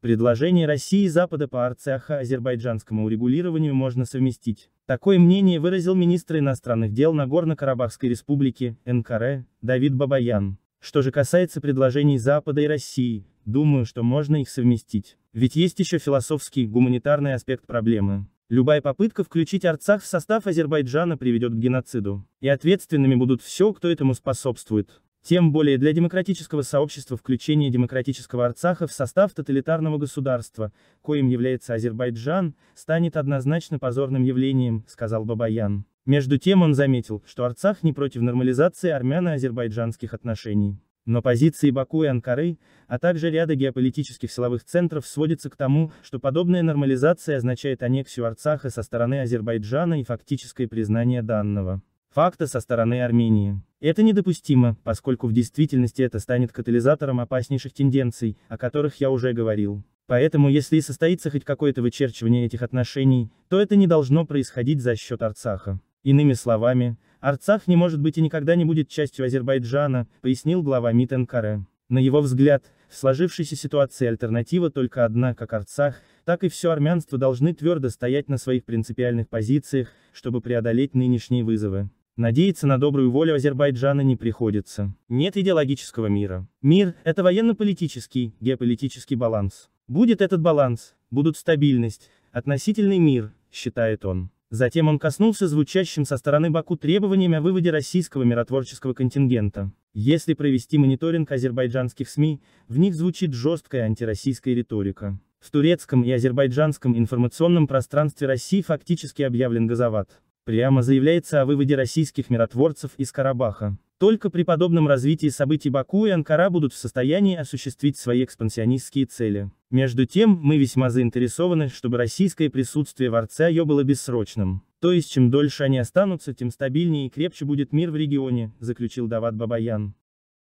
Предложение России и Запада по Арцаха-азербайджанскому урегулированию можно совместить. Такое мнение выразил министр иностранных дел Нагорно-Карабахской республики, НКР, Давид Бабаян. Что же касается предложений Запада и России, думаю, что можно их совместить. Ведь есть еще философский, гуманитарный аспект проблемы. Любая попытка включить Арцах в состав Азербайджана приведет к геноциду. И ответственными будут все, кто этому способствует. Тем более для демократического сообщества включение демократического Арцаха в состав тоталитарного государства, коим является Азербайджан, станет однозначно позорным явлением, сказал Бабаян. Между тем он заметил, что Арцах не против нормализации армяно-азербайджанских отношений. Но позиции Баку и Анкары, а также ряда геополитических силовых центров сводятся к тому, что подобная нормализация означает аннексию Арцаха со стороны Азербайджана и фактическое признание данного факта со стороны Армении. Это недопустимо, поскольку в действительности это станет катализатором опаснейших тенденций, о которых я уже говорил. Поэтому если и состоится хоть какое-то вычерчивание этих отношений, то это не должно происходить за счет Арцаха. Иными словами, Арцах не может быть и никогда не будет частью Азербайджана, пояснил глава МИД НКР. На его взгляд, в сложившейся ситуации альтернатива только одна, как Арцах, так и все армянство должны твердо стоять на своих принципиальных позициях, чтобы преодолеть нынешние вызовы. Надеяться на добрую волю Азербайджана не приходится. Нет идеологического мира. Мир – это военно-политический, геополитический баланс. Будет этот баланс, будут стабильность, относительный мир, считает он. Затем он коснулся звучащим со стороны Баку требованиями о выводе российского миротворческого контингента. Если провести мониторинг азербайджанских СМИ, в них звучит жесткая антироссийская риторика. В турецком и азербайджанском информационном пространстве России фактически объявлен газоват прямо заявляется о выводе российских миротворцев из Карабаха. Только при подобном развитии событий Баку и Анкара будут в состоянии осуществить свои экспансионистские цели. Между тем, мы весьма заинтересованы, чтобы российское присутствие в Арцайо было бессрочным. То есть чем дольше они останутся, тем стабильнее и крепче будет мир в регионе, заключил Дават Бабаян.